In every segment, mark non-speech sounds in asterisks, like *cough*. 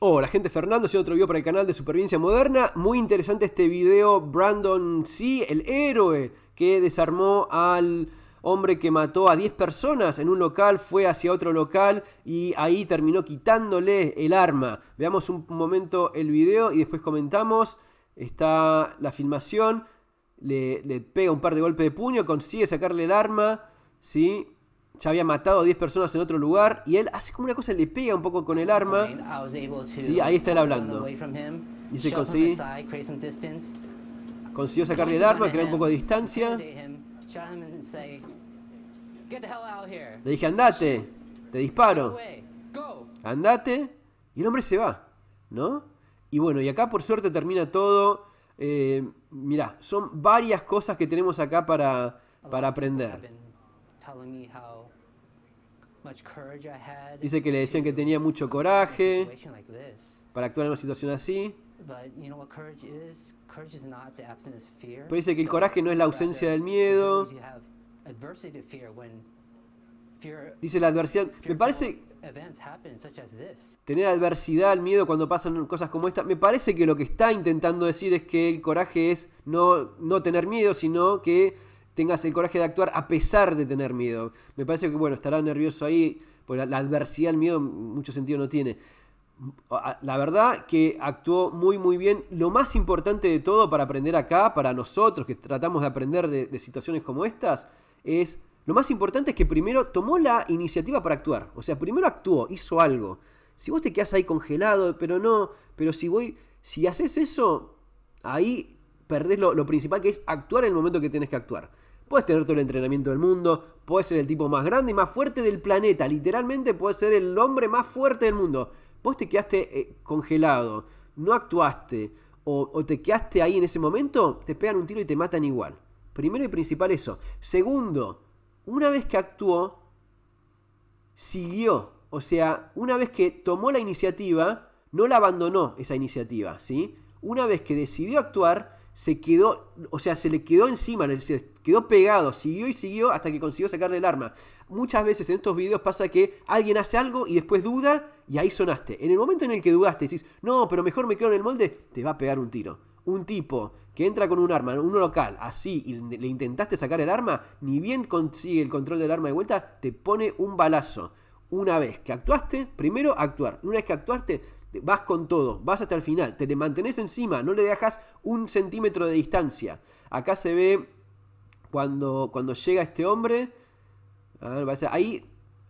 Hola, gente Fernando, haciendo otro video para el canal de Supervivencia Moderna. Muy interesante este video, Brandon C., el héroe que desarmó al hombre que mató a 10 personas en un local, fue hacia otro local y ahí terminó quitándole el arma. Veamos un momento el video y después comentamos. Está la filmación, le, le pega un par de golpes de puño, consigue sacarle el arma, ¿sí? ya había matado a 10 personas en otro lugar y él hace como una cosa, le pega un poco con el arma. Sí, ahí está él hablando. Y se consigue consiguió sacarle el arma, crear un poco de distancia. Le dije, andate, te disparo. Andate. Y el hombre se va, ¿no? Y bueno, y acá por suerte termina todo. Eh, mirá, son varias cosas que tenemos acá para, para aprender. Dice que le decían que tenía mucho coraje para actuar en una situación así. Pero pues dice que el coraje no es la ausencia del miedo. Dice la adversidad. Me parece. Tener adversidad al miedo cuando pasan cosas como esta. Me parece que lo que está intentando decir es que el coraje es no, no tener miedo, sino que tengas el coraje de actuar a pesar de tener miedo. Me parece que, bueno, estará nervioso ahí, Por pues la, adversidad, el miedo, mucho sentido no tiene. La verdad que actuó muy muy bien. Lo más importante de todo para aprender acá, para nosotros que tratamos de aprender de, situaciones como estas, es lo más importante es que primero tomó la iniciativa para actuar. O sea, primero actuó, hizo algo. Si vos te quedás ahí congelado, pero no, pero si voy, si haces eso, ahí perdés lo, lo principal que es actuar en el momento que tienes que actuar. Puedes tener todo el entrenamiento del mundo, puedes ser el tipo más grande y más fuerte del planeta, literalmente puedes ser el hombre más fuerte del mundo. Vos te quedaste eh, congelado, no actuaste o, te quedaste ahí en ese momento, te pegan un tiro y te matan igual. Primero y principal eso. Segundo, una vez que actuó, siguió. O sea, una vez que tomó la iniciativa, no la abandonó esa iniciativa, ¿sí? Una vez que decidió actuar, se quedó, o sea, se le quedó encima, Le quedó pegado, siguió y siguió hasta que consiguió sacarle el arma. Muchas veces en estos videos pasa que alguien hace algo y después duda y ahí sonaste. En el momento en el que dudaste y decís, no, pero mejor me quedo en el molde, te va a pegar un tiro. Un tipo que entra con un arma en un local así y le intentaste sacar el arma, ni bien consigue el control del arma de vuelta, te pone un balazo. Una vez que actuaste, primero actuar. Una vez que actuaste, vas con todo, vas hasta el final, te le mantenés encima, no le dejas un centímetro de distancia. Acá se ve cuando, cuando llega este hombre, ahí,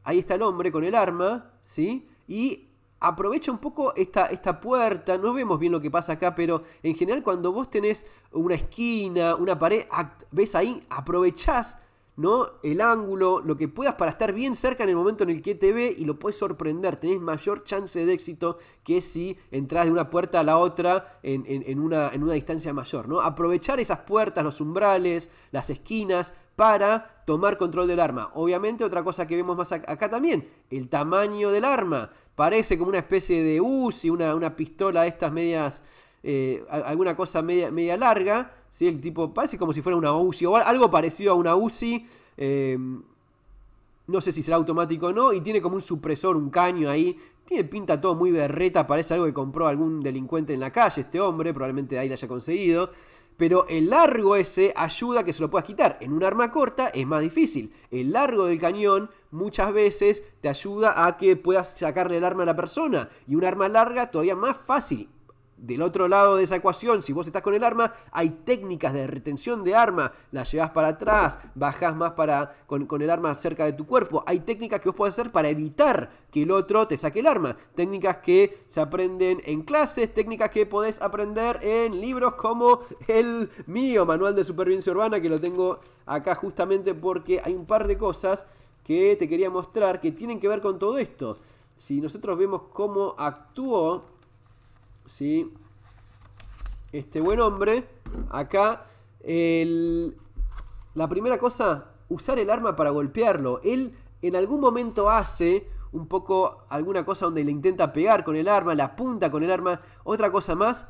ahí está el hombre con el arma, ¿sí? Y aprovecha un poco esta, esta puerta, no vemos bien lo que pasa acá, pero en general cuando vos tenés una esquina, una pared, ves ahí, aprovechás ¿no? El ángulo, lo que puedas para estar bien cerca en el momento en el que te ve y lo puedes sorprender. Tenés mayor chance de éxito que si entras de una puerta a la otra en, una, en una distancia mayor, ¿no? Aprovechar esas puertas, los umbrales, las esquinas para tomar control del arma. Obviamente otra cosa que vemos más acá también, el tamaño del arma. Parece como una especie de Uzi, una, una pistola de estas medias eh, alguna cosa media, larga, el tipo parece como si fuera una UCI o algo parecido a una UCI, em, no sé si será automático o no, y tiene como un supresor, un caño ahí, tiene pinta todo muy berreta, parece algo que compró algún delincuente en la calle, este hombre, probablemente de ahí lo haya conseguido pero el largo ese ayuda a que se lo puedas quitar. En un arma corta es más difícil. El largo del cañón muchas veces te ayuda a que puedas sacarle el arma a la persona. Y un arma larga todavía más fácil. Del otro lado de esa ecuación, si vos estás con el arma, hay técnicas de retención de arma. La llevas para atrás, bajás más para, con, con, el arma cerca de tu cuerpo. Hay técnicas que vos podés hacer para evitar que el otro te saque el arma. Técnicas que se aprenden en clases, técnicas que podés aprender en libros como el mío, Manual de Supervivencia Urbana, que lo tengo acá justamente porque hay un par de cosas que te quería mostrar que tienen que ver con todo esto. Si nosotros vemos cómo actuó ¿sí? Este buen hombre, acá, el, la primera cosa, usar el arma para golpearlo. Él en algún momento hace un poco alguna cosa donde le intenta pegar con el arma, la apunta con el arma. Otra cosa más,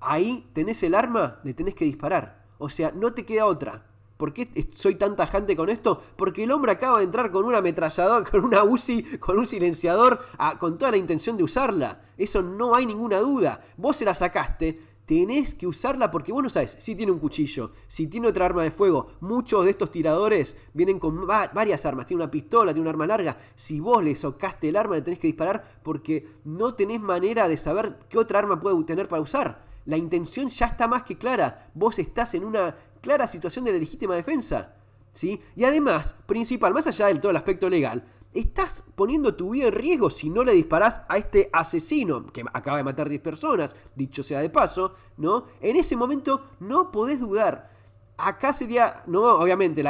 ahí tenés el arma, le tenés que disparar. O sea, no te queda otra. ¿Por qué soy tan tajante con esto? Porque el hombre acaba de entrar con una ametralladora, *laughs* con una UCI, con un silenciador, con toda la intención de usarla. Eso no hay ninguna duda. Vos se la sacaste, tenés que usarla porque vos no sabes si tiene un cuchillo, si tiene otra arma de fuego. Muchos de estos tiradores vienen con varias armas, tiene una pistola, tiene un arma larga. Si vos le socaste el arma, le tenés que disparar porque no tenés manera de saber qué otra arma puede tener para usar. La intención ya está más que clara. Vos estás en una clara situación de la legítima defensa. ¿sí? Y además, principal, más allá del todo el aspecto legal, estás poniendo tu vida en riesgo si no le disparás a este asesino que acaba de matar 10 personas, dicho sea de paso, ¿no? En ese momento no podés dudar. Acá sería, no, obviamente,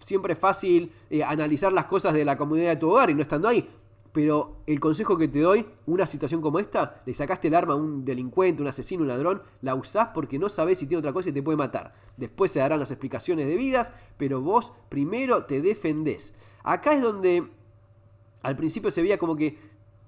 siempre es fácil eh, analizar las cosas de la comunidad de tu hogar y no estando ahí, pero el consejo que te doy, una situación como esta, le sacaste el arma a un delincuente, un asesino, un ladrón, la usás porque no sabes si tiene otra cosa y te puede matar. Después se darán las explicaciones debidas, pero vos primero te defendés. Acá es donde al principio se veía como que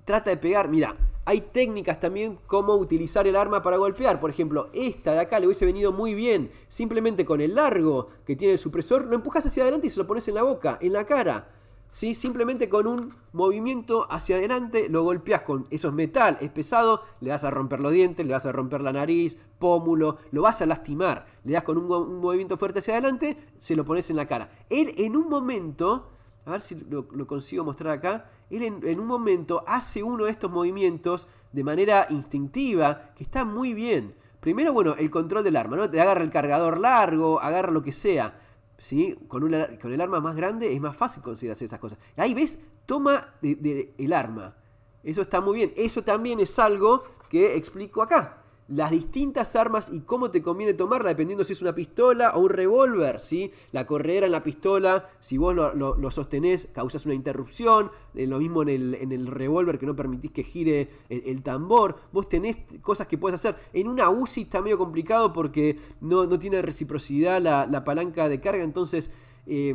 trata de pegar, mira, hay técnicas también cómo utilizar el arma para golpear. Por ejemplo, esta de acá le hubiese venido muy bien. Simplemente con el largo que tiene el supresor, lo empujas hacia adelante y se lo pones en la boca, en la cara. Simplemente con un movimiento hacia adelante lo golpeas con. Eso metal, es pesado, le das a romper los dientes, le vas a romper la nariz, pómulo, lo vas a lastimar. Le das con un, movimiento fuerte hacia adelante, se lo pones en la cara. Él en un momento. A ver si lo, consigo mostrar acá. Él en, en un momento hace uno de estos movimientos de manera instintiva, que está muy bien. Primero, bueno, el control del arma, ¿no? Te agarra el cargador largo, agarra lo que sea ¿sí? Con, con el arma más grande es más fácil conseguir hacer esas cosas. Ahí ves, toma de, el arma. Eso está muy bien. Eso también es algo que explico acá las distintas armas y cómo te conviene tomarla, dependiendo si es una pistola o un revólver, ¿sí? La corredera en la pistola, si vos lo, lo, sostenés, causas una interrupción, eh, lo mismo en el, revólver que no permitís que gire el, tambor, vos tenés cosas que puedes hacer. En una UCI está medio complicado porque no, tiene reciprocidad la, palanca de carga, entonces... Eh,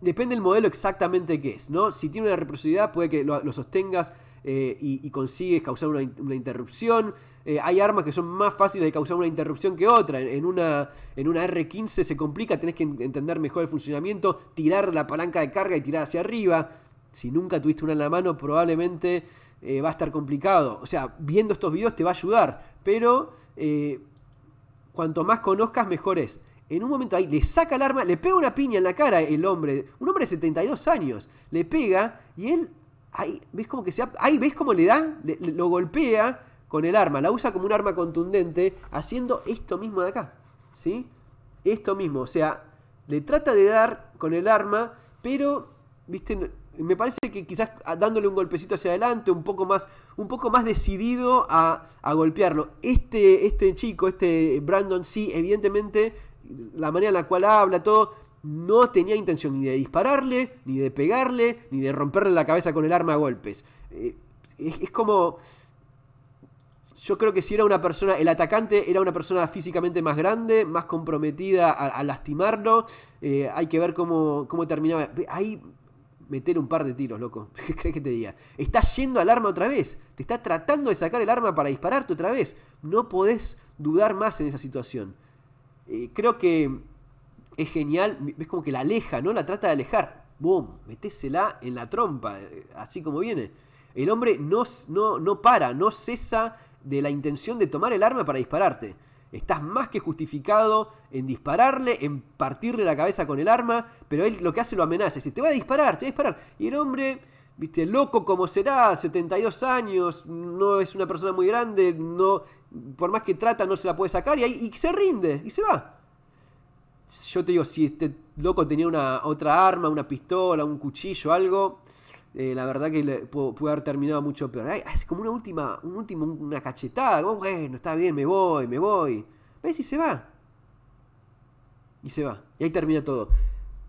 depende del modelo exactamente qué es, ¿no? Si tiene una reciprocidad puede que lo, lo sostengas eh, y, consigues causar una, interrupción. Eh, hay armas que son más fáciles de causar una interrupción que otra. En, una, en una R15 se complica, tenés que entender mejor el funcionamiento, tirar la palanca de carga y tirar hacia arriba. Si nunca tuviste una en la mano, probablemente eh, va a estar complicado. O sea, viendo estos videos te va a ayudar, pero cuanto más conozcas, mejor es en un momento ahí le saca el arma, le pega una piña en la cara el hombre, un hombre de 72 años, le pega y él Ahí, ¿ves que ves cómo le da? lo golpea con el arma, la usa como un arma contundente, haciendo esto mismo de acá. ¿Sí? Esto mismo, o sea, le trata de dar con el arma, pero, viste, me parece que quizás dándole un golpecito hacia adelante, un poco más, un poco más decidido a, golpearlo. Este, este chico, este Brandon, sí, evidentemente, la manera en la cual habla, todo, no tenía intención ni de dispararle, ni de pegarle, ni de romperle la cabeza con el arma a golpes. Eh, es, como... Yo creo que si era una persona, el atacante era una persona físicamente más grande, más comprometida a, lastimarlo, eh, hay que ver cómo, terminaba. Ahí meter un par de tiros, loco. *laughs* ¿Qué crees que te diga? Estás yendo al arma otra vez. Te está tratando de sacar el arma para dispararte otra vez. No podés dudar más en esa situación. Eh, creo que es genial, ves como que la aleja, ¿no? La trata de alejar. ¡Bum! metésela en la trompa, eh, así como viene. El hombre no, no, no para, no cesa de la intención de tomar el arma para dispararte. Estás más que justificado en dispararle, en partirle la cabeza con el arma, pero él lo que hace lo amenaza. Dice, te voy a disparar, te voy a disparar. Y el hombre, viste, loco como será, 72 años, no es una persona muy grande, no, por más que trata no se la puede sacar y, ahí, y se rinde y se va yo te digo, si este loco tenía una otra arma, una pistola, un cuchillo, algo, eh, la verdad que puede pudo, haber terminado mucho peor. es como una última, un último, una cachetada, bueno, está bien, me voy, me voy. ¿Ves? Y se va. Y se va. Y ahí termina todo.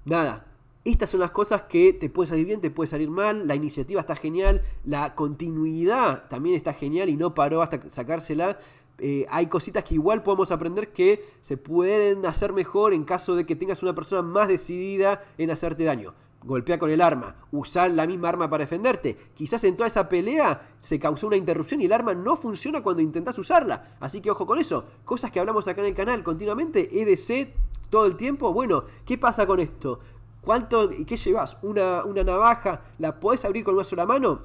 Nada. Estas son las cosas que te pueden salir bien, te puede salir mal. La iniciativa está genial. La continuidad también está genial y no paró hasta sacársela. Eh, hay cositas que igual podemos aprender que se pueden hacer mejor en caso de que tengas una persona más decidida en hacerte daño. Golpea con el arma, usar la misma arma para defenderte. Quizás en toda esa pelea se causó una interrupción y el arma no funciona cuando intentas usarla. Así que ojo con eso. Cosas que hablamos acá en el canal continuamente, EDC todo el tiempo. Bueno, ¿qué pasa con esto? ¿Cuánto, ¿Qué llevas? ¿Una, ¿Una navaja? ¿La podés abrir con una sola mano?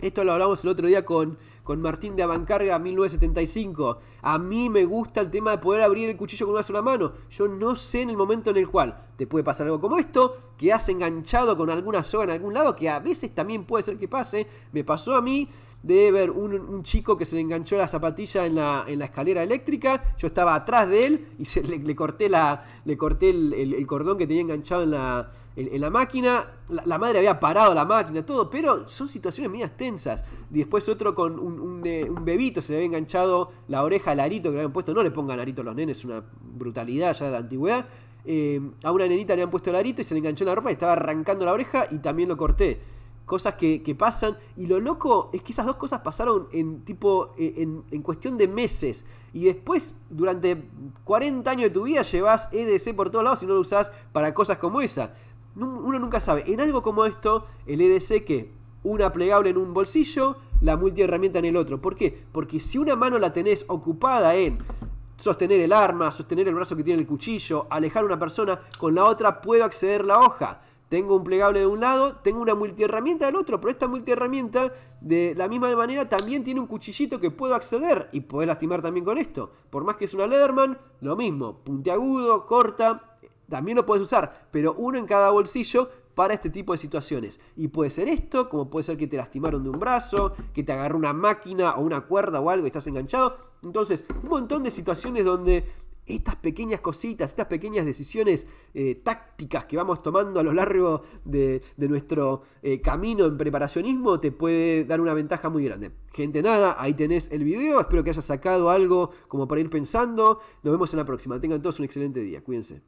Esto lo hablamos el otro día con con Martín de Abancarga 1975. A mí me gusta el tema de poder abrir el cuchillo con una sola mano. Yo no sé en el momento en el cual te puede pasar algo como esto, que has enganchado con alguna soga en algún lado, que a veces también puede ser que pase. Me pasó a mí de ver un, chico que se le enganchó la zapatilla en la, escalera eléctrica. Yo estaba atrás de él y se, le, corté, la, le corté el, cordón que tenía enganchado en la, máquina. La, madre había parado la máquina, todo, pero son situaciones medias tensas. Y después otro con eh, un, bebito, se le había enganchado la oreja al arito que le habían puesto. No le pongan arito a los nenes, es una brutalidad ya de la antigüedad. Eh, a una nenita le han puesto el arito y se le enganchó la ropa y estaba arrancando la oreja y también lo corté cosas que, pasan. Y lo loco es que esas dos cosas pasaron en tipo eh, en, cuestión de meses. Y después, durante 40 años de tu vida, llevas EDC por todos lados y no lo usas para cosas como esas. Uno nunca sabe. En algo como esto, el EDC que una plegable en un bolsillo, la multiherramienta en el otro. ¿Por qué? Porque si una mano la tenés ocupada en sostener el arma, sostener el brazo que tiene el cuchillo, alejar a una persona, con la otra puedo acceder la hoja tengo un plegable de un lado, tengo una multiherramienta del otro, pero esta multiherramienta de la misma manera también tiene un cuchillito que puedo acceder y poder lastimar también con esto. Por más que es una Leatherman, lo mismo, puntiagudo, corta, también lo puedes usar, pero uno en cada bolsillo para este tipo de situaciones. Y puede ser esto, como puede ser que te lastimaron de un brazo, que te agarró una máquina o una cuerda o algo y estás enganchado. Entonces, un montón de situaciones donde estas pequeñas cositas, estas pequeñas decisiones eh, tácticas que vamos tomando a lo largo de, nuestro eh, camino en preparacionismo te puede dar una ventaja muy grande. Gente, nada, ahí tenés el video. Espero que hayas sacado algo como para ir pensando. Nos vemos en la próxima. Tengan todos un excelente día. Cuídense.